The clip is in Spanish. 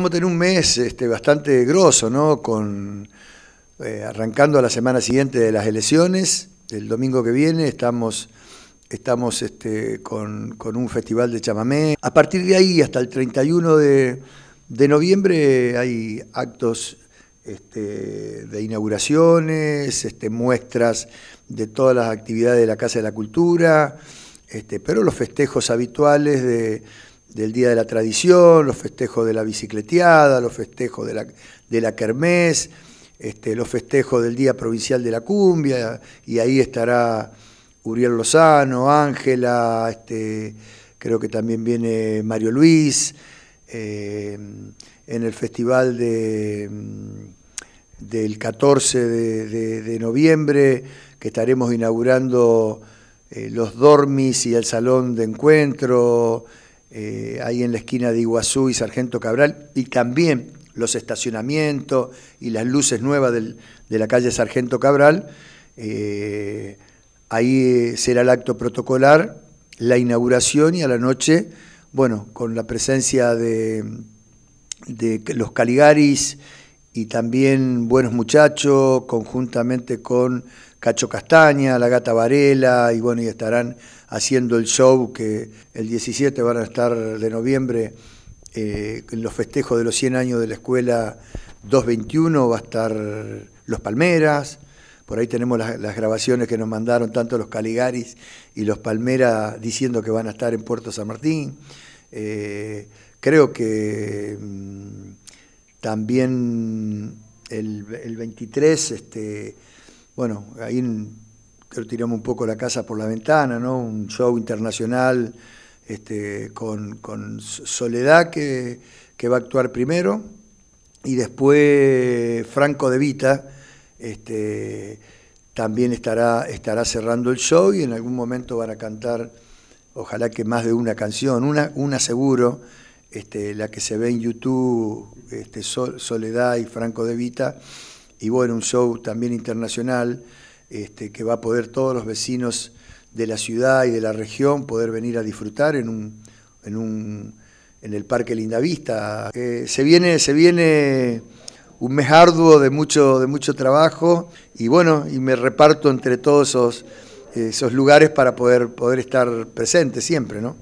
Vamos a tener un mes este, bastante grosso, ¿no? Con, eh, arrancando a la semana siguiente de las elecciones, el domingo que viene estamos, estamos este, con, un festival de chamamé. A partir de ahí hasta el 31 de, noviembre hay actos este, de inauguraciones, este, muestras de todas las actividades de la Casa de la Cultura, este, pero los festejos habituales de del Día de la Tradición, los festejos de la bicicleteada, los festejos de la, de la Kermés, este, los festejos del Día Provincial de la Cumbia, y ahí estará Uriel Lozano, Ángela, este, creo que también viene Mario Luis, eh, en el festival de, mm, del 14 de, noviembre, que estaremos inaugurando eh, los dormis y el salón de encuentro, eh, ahí en la esquina de Iguazú y Sargento Cabral, y también los estacionamientos y las luces nuevas de la calle Sargento Cabral. Eh, ahí eh, será el acto protocolar, la inauguración y a la noche, bueno, con la presencia de los Caligaris, y también Buenos Muchachos, conjuntamente con Cacho Castaña, La Gata Varela, y bueno, y estarán haciendo el show que el 17 van a estar de noviembre eh, en los festejos de los 100 años de la escuela 221, va a estar Los Palmeras, por ahí tenemos las, grabaciones que nos mandaron tanto los Caligaris y los Palmeras diciendo que van a estar en Puerto San Martín. Eh, creo que... Mm, también el, 23, este, bueno, ahí creo tiramos un poco la casa por la ventana, ¿no? Un show internacional este, con, Soledad que, que, va a actuar primero y después Franco De Vita este, también estará, estará cerrando el show y en algún momento van a cantar, ojalá que más de una canción, una, una seguro este, la que se ve en YouTube, este, Soledad y Franco de Vita, y bueno, un show también internacional este, que va a poder todos los vecinos de la ciudad y de la región poder venir a disfrutar en un, en un en el Parque Lindavista. Eh, se viene, se viene un mes arduo de mucho, de mucho trabajo y bueno, y me reparto entre todos esos, lugares para poder, poder estar presente siempre, ¿no?